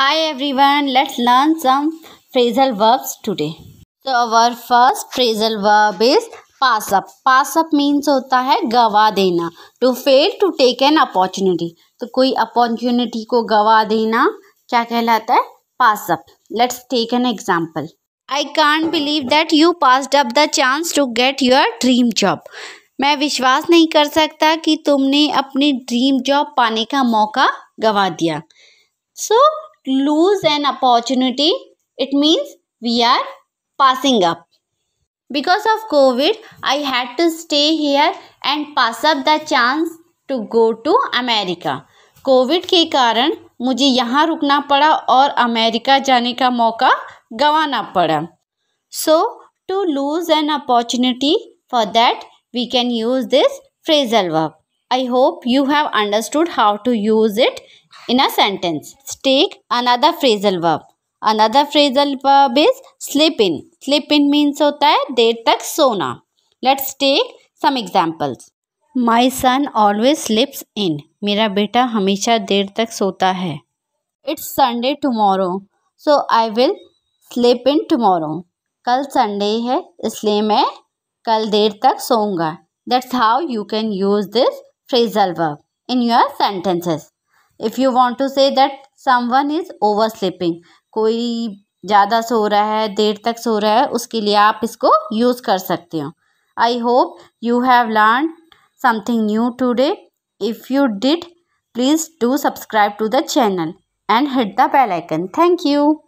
Hi everyone, let's learn some phrasal verbs today. So our first phrasal verb is pass up. Pass up means होता है गवा देना To fail to take an opportunity. तो कोई opportunity को गवा देना क्या कहलाता है pass up let's take an example I can't believe that you pass up the chance to get your dream job मैं विश्वास नहीं कर सकता कि तुमने अपनी ड्रीम जॉब पाने का मौका गवा दिया सो so, lose an opportunity, it means we are passing up. Because of COVID, I had to stay here and pass up the chance to go to America. COVID के कारण मुझे यहाँ रुकना पड़ा और अमेरिका जाने का मौका गंवाना पड़ा So to lose an opportunity for that, we can use this phrasal verb. I hope you have understood how to use it in a sentence. stick another phrasal verb. Another phrasal verb is sleep in. Sleep in means hota hai der tak sona Let's take some examples. My son always sleeps in. mera beta hamesha der tak sota hai It's Sunday tomorrow. So I will sleep in tomorrow. kal sunday hai isliye main kal der tak sounga That's how you can use this phrasal verb in your sentences. If you want to say that one is oversleeping कोई ज़्यादा सो रहा है देर तक सो रहा है उसके लिए आप इसको यूज़ कर सकते हो I hope you have learn something new today if you did please do subscribe to the channel and hit the bell icon thank you